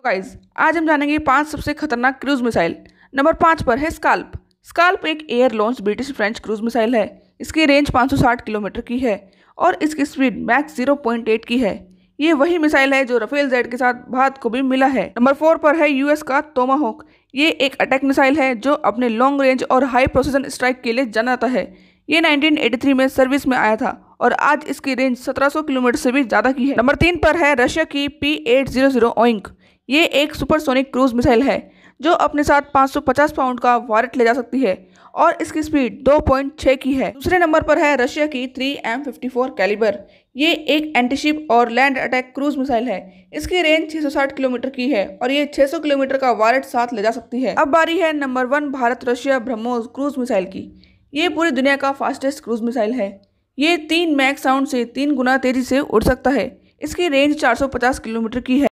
तो गाइज आज हम जानेंगे पांच सबसे खतरनाक क्रूज मिसाइल नंबर पाँच पर है स्काल्प स्काल्प एक air launch British French cruise missile है इसकी रेंज 560 किलोमीटर की है और इसकी स्पीड मैक्स 0.8 की है ये वही मिसाइल है जो रफेल जेड के साथ भारत को भी मिला है नंबर फोर पर है यूएस का तोमाहोक ये एक अटैक मिसाइल है जो अपने लॉन्ग रेंज और हाई प्रोसेसन स्ट्राइक के लिए जाना जाता है ये 1983 में सर्विस में आया था और आज इसकी रेंज 1700 किलोमीटर से भी ज़्यादा की है नंबर तीन पर है रशिया की पी एट जीरो जीरो ये एक सुपरसोनिक क्रूज मिसाइल है जो अपने साथ 550 पाउंड का वारेट ले जा सकती है और इसकी स्पीड 2.6 की है दूसरे नंबर पर है रशिया की 3M54 एम कैलिबर ये एक एंटीशिप और लैंड अटैक क्रूज मिसाइल है इसकी रेंज 660 किलोमीटर की है और ये 600 किलोमीटर का वारेट साथ ले जा सकती है अब बारी है number one Bharat Russia BrahMos cruise missile की ये पूरी दुनिया का फास्टेस्ट क्रूज मिसाइल है ये तीन मैक साउंड से तीन गुना तेज़ी से उड़ सकता है इसकी रेंज 450 किलोमीटर की है